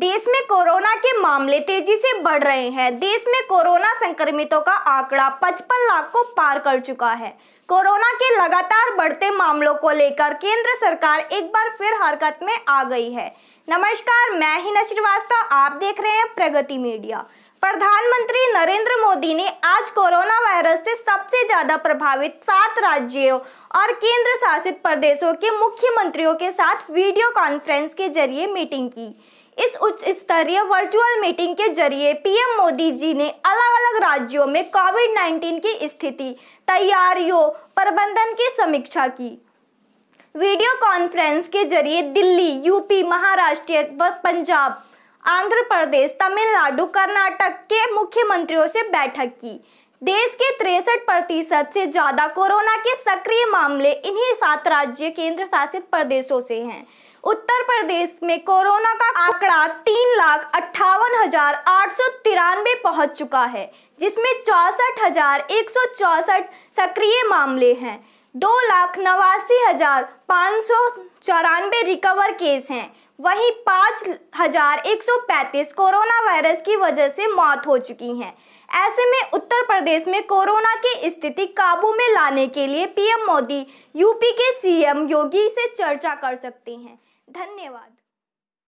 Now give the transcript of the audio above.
देश में कोरोना के मामले तेजी से बढ़ रहे हैं देश में कोरोना संक्रमितों का आंकड़ा 55 लाख को पार कर चुका है कोरोना के लगातार बढ़ते मामलों को लेकर केंद्र सरकार एक बार फिर हरकत में आ गई है नमस्कार मैं हिना श्रीवास्तव आप देख रहे हैं प्रगति मीडिया प्रधानमंत्री नरेंद्र मोदी ने आज कोरोना वायरस से सबसे ज्यादा प्रभावित सात राज्यों और केंद्र शासित प्रदेशों के मुख्यमंत्रियों के साथ वीडियो कॉन्फ्रेंस के जरिए मीटिंग की इस उच्च स्तरीय वर्चुअल मीटिंग के जरिए पीएम मोदी जी ने अलग अलग राज्यों में कोविड 19 की स्थिति तैयारियों प्रबंधन की समीक्षा की वीडियो कॉन्फ्रेंस के जरिए दिल्ली यूपी महाराष्ट्र व पंजाब आंध्र प्रदेश तमिलनाडु कर्नाटक के मुख्यमंत्रियों से बैठक की देश के तिरसठ प्रतिशत से ज्यादा कोरोना के सक्रिय मामले इन्हीं सात राज्य केंद्र शासित प्रदेशों से हैं उत्तर प्रदेश में कोरोना का आंकड़ा तीन लाख अट्ठावन हजार आठ सौ तिरानवे पहुँच चुका है जिसमें चौसठ हजार एक सौ चौसठ सक्रिय मामले हैं दो लाख नवासी हजार पाँच सौ चौरानवे रिकवर केस हैं वहीं 5,135 कोरोना वायरस की वजह से मौत हो चुकी हैं। ऐसे में उत्तर प्रदेश में कोरोना की स्थिति काबू में लाने के लिए पीएम मोदी यूपी के सीएम योगी से चर्चा कर सकते हैं धन्यवाद